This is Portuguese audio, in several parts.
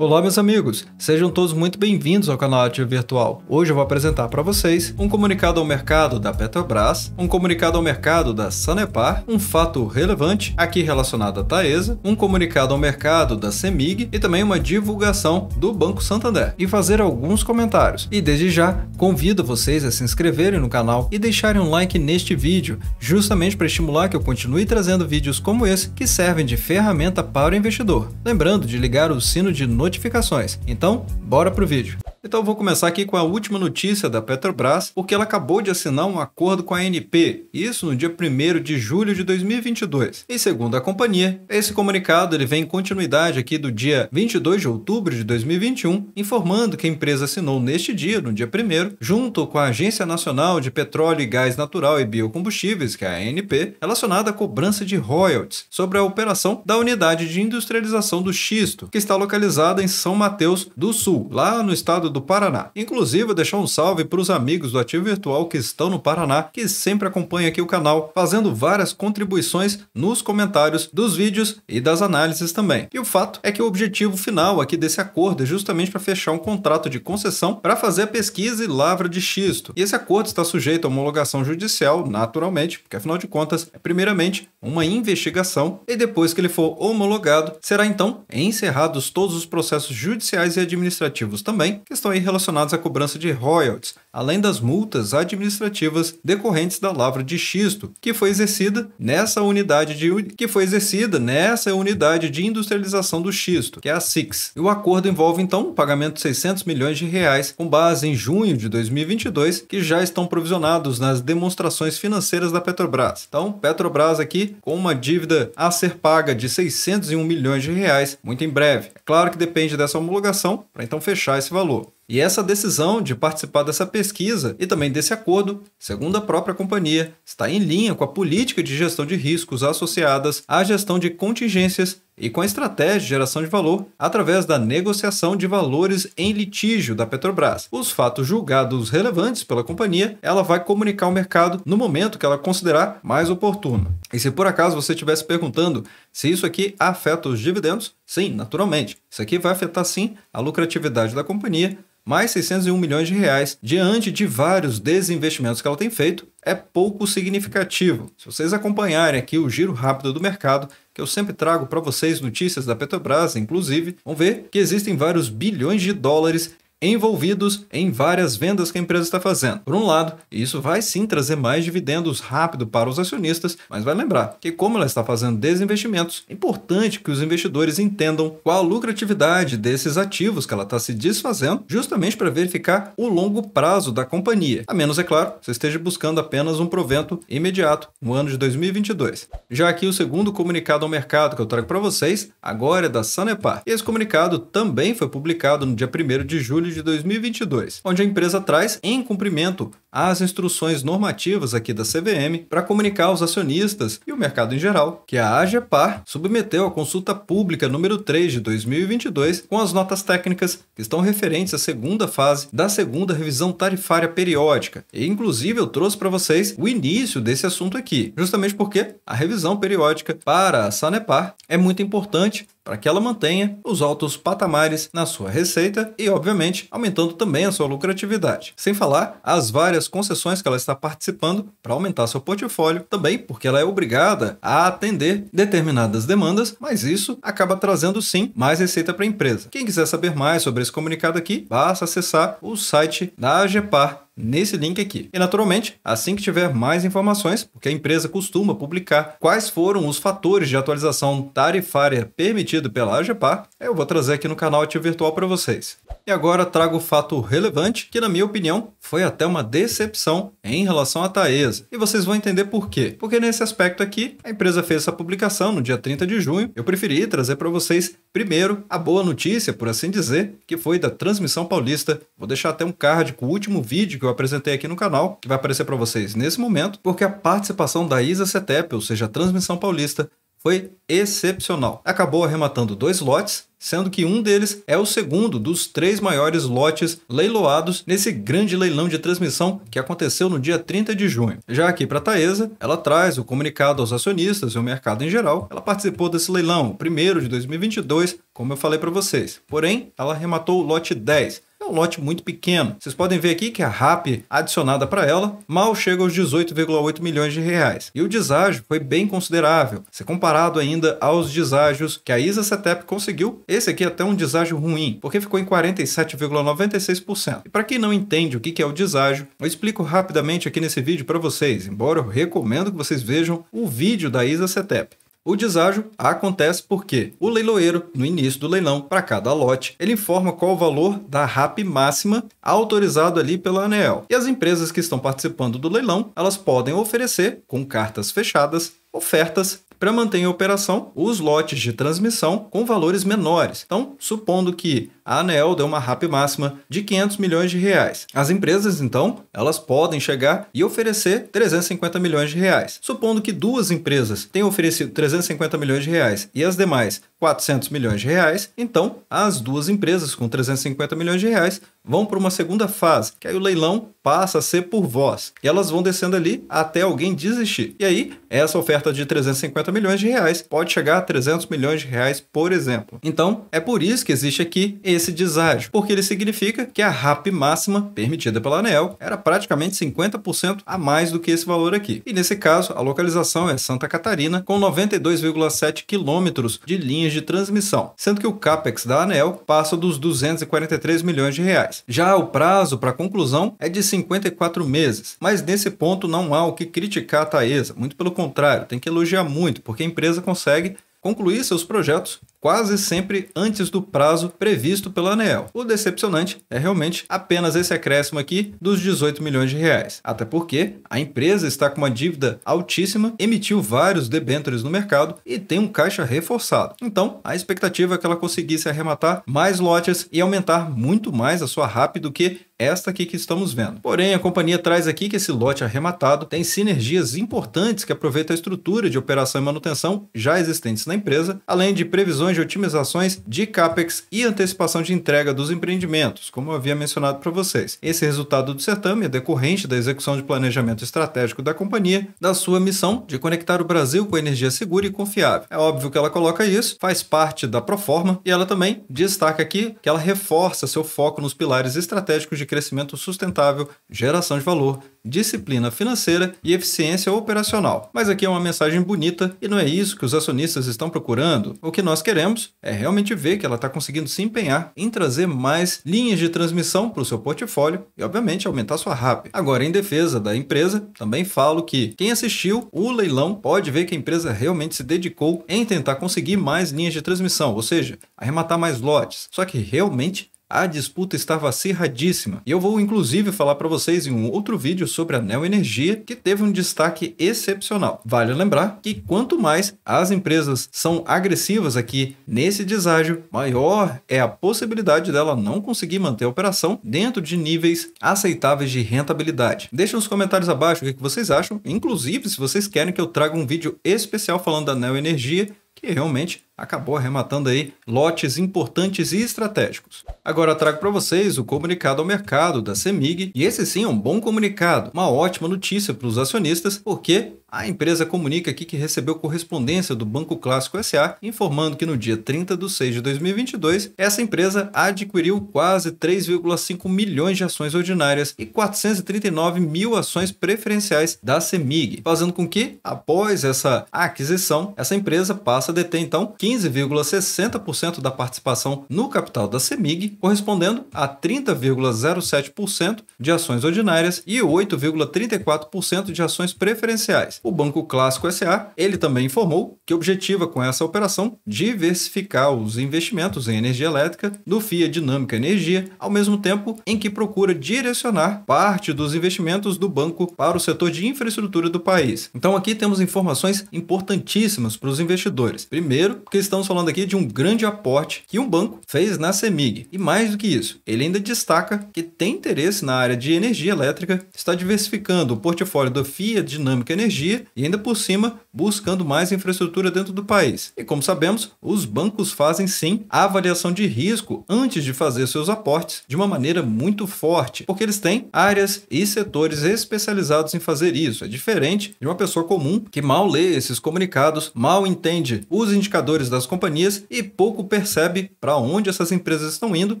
Olá meus amigos, sejam todos muito bem-vindos ao canal Ativo Virtual. Hoje eu vou apresentar para vocês um comunicado ao mercado da Petrobras, um comunicado ao mercado da Sanepar, um fato relevante aqui relacionado à Taesa, um comunicado ao mercado da Semig e também uma divulgação do Banco Santander e fazer alguns comentários. E desde já convido vocês a se inscreverem no canal e deixarem um like neste vídeo, justamente para estimular que eu continue trazendo vídeos como esse que servem de ferramenta para o investidor. Lembrando de ligar o sino de notificações. Então, bora pro vídeo. Então vou começar aqui com a última notícia da Petrobras, porque ela acabou de assinar um acordo com a ANP, isso no dia 1 de julho de 2022. E segundo a companhia, esse comunicado ele vem em continuidade aqui do dia 22 de outubro de 2021, informando que a empresa assinou neste dia, no dia 1 junto com a Agência Nacional de Petróleo e Gás Natural e Biocombustíveis, que é a ANP, relacionada à cobrança de royalties sobre a operação da unidade de industrialização do xisto, que está localizada em São Mateus do Sul, lá no estado do Paraná. Inclusive, deixar um salve para os amigos do Ativo Virtual que estão no Paraná, que sempre acompanham aqui o canal, fazendo várias contribuições nos comentários dos vídeos e das análises também. E o fato é que o objetivo final aqui desse acordo é justamente para fechar um contrato de concessão para fazer a pesquisa e lavra de xisto. E esse acordo está sujeito a homologação judicial, naturalmente, porque afinal de contas, é primeiramente uma investigação e depois que ele for homologado, será então encerrados todos os processos judiciais e administrativos também que estão aí relacionados à cobrança de royalties, além das multas administrativas decorrentes da lavra de xisto, que foi exercida nessa unidade de que foi exercida nessa unidade de industrialização do xisto, que é a SIX. E o acordo envolve então um pagamento de 600 milhões de reais com base em junho de 2022, que já estão provisionados nas demonstrações financeiras da Petrobras. Então, Petrobras aqui com uma dívida a ser paga de 601 milhões de reais muito em breve. É claro que depende dessa homologação para então fechar esse valor. E essa decisão de participar dessa pesquisa e também desse acordo, segundo a própria companhia, está em linha com a política de gestão de riscos associadas à gestão de contingências e com a estratégia de geração de valor através da negociação de valores em litígio da Petrobras. Os fatos julgados relevantes pela companhia, ela vai comunicar ao mercado no momento que ela considerar mais oportuno. E se por acaso você estivesse perguntando se isso aqui afeta os dividendos, sim, naturalmente. Isso aqui vai afetar sim a lucratividade da companhia, mais 601 milhões de reais, diante de vários desinvestimentos que ela tem feito, é pouco significativo. Se vocês acompanharem aqui o giro rápido do mercado, que eu sempre trago para vocês notícias da Petrobras, inclusive, vão ver que existem vários bilhões de dólares envolvidos em várias vendas que a empresa está fazendo. Por um lado, isso vai sim trazer mais dividendos rápido para os acionistas, mas vai lembrar que, como ela está fazendo desinvestimentos, é importante que os investidores entendam qual a lucratividade desses ativos que ela está se desfazendo, justamente para verificar o longo prazo da companhia. A menos, é claro, você esteja buscando apenas um provento imediato no ano de 2022. Já aqui o segundo comunicado ao mercado que eu trago para vocês agora é da Sanepar. Esse comunicado também foi publicado no dia 1 de julho de 2022, onde a empresa traz em cumprimento as instruções normativas aqui da CVM para comunicar aos acionistas e o mercado em geral que a AGPAR submeteu a consulta pública número 3 de 2022 com as notas técnicas que estão referentes à segunda fase da segunda revisão tarifária periódica. E inclusive eu trouxe para vocês o início desse assunto aqui, justamente porque a revisão periódica para a Sanepar é muito importante para que ela mantenha os altos patamares na sua receita e, obviamente, aumentando também a sua lucratividade. Sem falar as várias concessões que ela está participando para aumentar seu portfólio, também porque ela é obrigada a atender determinadas demandas, mas isso acaba trazendo sim mais receita para a empresa. Quem quiser saber mais sobre esse comunicado aqui, basta acessar o site da AGPAR nesse link aqui. E naturalmente, assim que tiver mais informações, porque a empresa costuma publicar quais foram os fatores de atualização tarifária permitido pela AGPAR, eu vou trazer aqui no canal Ativo Virtual para vocês. E agora trago o fato relevante que, na minha opinião, foi até uma decepção em relação à Taesa. E vocês vão entender por quê. Porque nesse aspecto aqui, a empresa fez essa publicação no dia 30 de junho. Eu preferi trazer para vocês primeiro a boa notícia, por assim dizer, que foi da transmissão paulista. Vou deixar até um card com o último vídeo que eu apresentei aqui no canal, que vai aparecer para vocês nesse momento, porque a participação da Isa CETEP, ou seja, a transmissão paulista, foi excepcional. Acabou arrematando dois lotes, sendo que um deles é o segundo dos três maiores lotes leiloados nesse grande leilão de transmissão que aconteceu no dia 30 de junho. Já aqui para Taesa, ela traz o comunicado aos acionistas e ao mercado em geral. Ela participou desse leilão, o primeiro de 2022, como eu falei para vocês. Porém, ela arrematou o lote 10, um lote muito pequeno. Vocês podem ver aqui que a RAP adicionada para ela mal chega aos 18,8 milhões de reais. E o deságio foi bem considerável, se comparado ainda aos deságios que a Isa Setep conseguiu. Esse aqui é até um deságio ruim, porque ficou em 47,96%. E para quem não entende o que é o deságio, eu explico rapidamente aqui nesse vídeo para vocês, embora eu recomendo que vocês vejam o vídeo da Isa Setep. O deságio acontece porque o leiloeiro, no início do leilão, para cada lote, ele informa qual o valor da RAP máxima autorizado ali pela ANEEL. E as empresas que estão participando do leilão, elas podem oferecer, com cartas fechadas, ofertas para manter em operação os lotes de transmissão com valores menores. Então, supondo que a ANEL deu uma RAP máxima de 500 milhões de reais. As empresas, então, elas podem chegar e oferecer 350 milhões de reais. Supondo que duas empresas tenham oferecido 350 milhões de reais e as demais 400 milhões de reais. Então, as duas empresas com 350 milhões de reais vão para uma segunda fase, que aí o leilão passa a ser por voz. E elas vão descendo ali até alguém desistir. E aí, essa oferta de 350 milhões de reais pode chegar a 300 milhões de reais, por exemplo. Então, é por isso que existe aqui esse deságio, porque ele significa que a RAP máxima permitida pela ANEL era praticamente 50% a mais do que esse valor aqui. E nesse caso, a localização é Santa Catarina, com 92,7 quilômetros de linhas de transmissão, sendo que o CAPEX da ANEL passa dos 243 milhões de reais. Já o prazo para conclusão é de 54 meses, mas nesse ponto não há o que criticar a Taesa, muito pelo contrário, tem que elogiar muito, porque a empresa consegue concluir seus projetos quase sempre antes do prazo previsto pela ANEEL. O decepcionante é realmente apenas esse acréscimo aqui dos 18 milhões de reais, até porque a empresa está com uma dívida altíssima, emitiu vários debêntures no mercado e tem um caixa reforçado. Então, a expectativa é que ela conseguisse arrematar mais lotes e aumentar muito mais a sua RAP do que esta aqui que estamos vendo. Porém, a companhia traz aqui que esse lote arrematado tem sinergias importantes que aproveitam a estrutura de operação e manutenção já existentes na empresa, além de previsões de otimizações de CAPEX e antecipação de entrega dos empreendimentos, como eu havia mencionado para vocês. Esse resultado do certame é decorrente da execução de planejamento estratégico da companhia, da sua missão de conectar o Brasil com energia segura e confiável. É óbvio que ela coloca isso, faz parte da Proforma, e ela também destaca aqui que ela reforça seu foco nos pilares estratégicos de crescimento sustentável, geração de valor, disciplina financeira e eficiência operacional. Mas aqui é uma mensagem bonita e não é isso que os acionistas estão procurando. O que nós queremos é realmente ver que ela está conseguindo se empenhar em trazer mais linhas de transmissão para o seu portfólio e, obviamente, aumentar sua RAP. Agora, em defesa da empresa, também falo que quem assistiu o leilão pode ver que a empresa realmente se dedicou em tentar conseguir mais linhas de transmissão, ou seja, arrematar mais lotes. Só que realmente a disputa estava acirradíssima. E eu vou inclusive falar para vocês em um outro vídeo sobre a Neo Energia, que teve um destaque excepcional. Vale lembrar que quanto mais as empresas são agressivas aqui nesse deságio, maior é a possibilidade dela não conseguir manter a operação dentro de níveis aceitáveis de rentabilidade. Deixem nos comentários abaixo o que vocês acham, inclusive se vocês querem que eu traga um vídeo especial falando da Neo Energia, que realmente acabou arrematando aí lotes importantes e estratégicos. Agora trago para vocês o comunicado ao mercado da CEMIG, e esse sim é um bom comunicado, uma ótima notícia para os acionistas, porque a empresa comunica aqui que recebeu correspondência do Banco Clássico SA informando que no dia 30 de 6 de 2022, essa empresa adquiriu quase 3,5 milhões de ações ordinárias e 439 mil ações preferenciais da CEMIG, fazendo com que, após essa aquisição, essa empresa passe a deter então 15 15,60% da participação no capital da CEMIG, correspondendo a 30,07% de ações ordinárias e 8,34% de ações preferenciais. O Banco Clássico SA, ele também informou que objetiva com essa operação diversificar os investimentos em energia elétrica do FIA Dinâmica Energia, ao mesmo tempo em que procura direcionar parte dos investimentos do banco para o setor de infraestrutura do país. Então aqui temos informações importantíssimas para os investidores. Primeiro, porque estamos falando aqui de um grande aporte que um banco fez na CEMIG. E mais do que isso, ele ainda destaca que tem interesse na área de energia elétrica, está diversificando o portfólio da FIA Dinâmica Energia e ainda por cima buscando mais infraestrutura dentro do país. E como sabemos, os bancos fazem sim a avaliação de risco antes de fazer seus aportes de uma maneira muito forte, porque eles têm áreas e setores especializados em fazer isso. É diferente de uma pessoa comum que mal lê esses comunicados, mal entende os indicadores das companhias e pouco percebe para onde essas empresas estão indo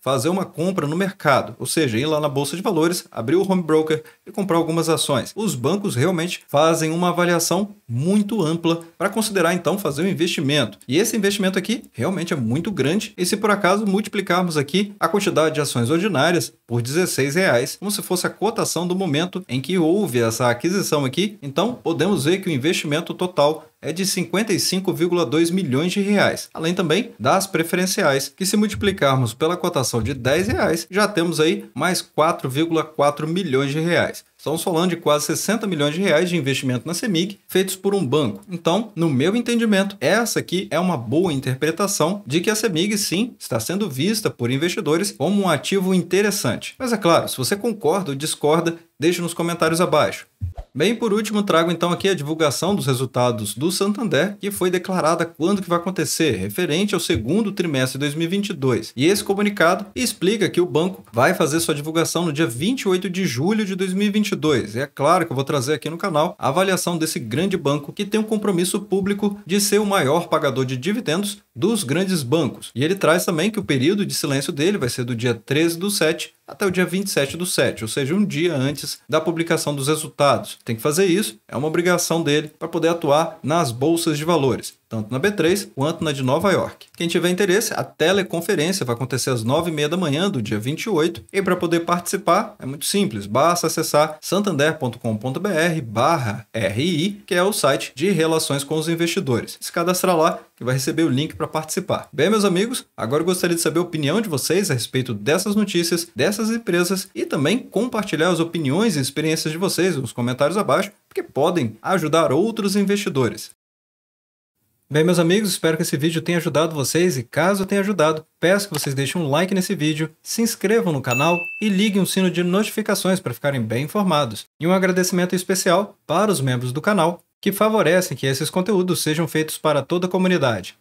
fazer uma compra no mercado, ou seja, ir lá na bolsa de valores, abrir o home broker e comprar algumas ações. Os bancos realmente fazem uma avaliação muito ampla para considerar então fazer um investimento. E esse investimento aqui realmente é muito grande, e se por acaso multiplicarmos aqui a quantidade de ações ordinárias por R$16,00, como se fosse a cotação do momento em que houve essa aquisição aqui, então podemos ver que o investimento total é de 55,2 milhões de reais, além também das preferenciais, que se multiplicarmos pela cotação de 10 reais, já temos aí mais 4,4 milhões de reais. Estamos falando de quase 60 milhões de reais de investimento na CEMIG feitos por um banco. Então, no meu entendimento, essa aqui é uma boa interpretação de que a CEMIG sim está sendo vista por investidores como um ativo interessante. Mas é claro, se você concorda ou discorda, Deixe nos comentários abaixo. Bem, por último, trago então aqui a divulgação dos resultados do Santander, que foi declarada quando que vai acontecer, referente ao segundo trimestre de 2022. E esse comunicado explica que o banco vai fazer sua divulgação no dia 28 de julho de 2022. E é claro que eu vou trazer aqui no canal a avaliação desse grande banco que tem um compromisso público de ser o maior pagador de dividendos dos grandes bancos. E ele traz também que o período de silêncio dele vai ser do dia 13 do 7 até o dia 27 do 7, ou seja, um dia antes da publicação dos resultados. Tem que fazer isso, é uma obrigação dele para poder atuar nas bolsas de valores tanto na B3 quanto na de Nova York. Quem tiver interesse, a teleconferência vai acontecer às 9h30 da manhã do dia 28. E para poder participar, é muito simples, basta acessar santander.com.br barra RI, que é o site de relações com os investidores. Se cadastrar lá, que vai receber o link para participar. Bem, meus amigos, agora eu gostaria de saber a opinião de vocês a respeito dessas notícias, dessas empresas e também compartilhar as opiniões e experiências de vocês nos comentários abaixo, porque podem ajudar outros investidores. Bem, meus amigos, espero que esse vídeo tenha ajudado vocês e caso tenha ajudado, peço que vocês deixem um like nesse vídeo, se inscrevam no canal e liguem o sino de notificações para ficarem bem informados. E um agradecimento especial para os membros do canal que favorecem que esses conteúdos sejam feitos para toda a comunidade.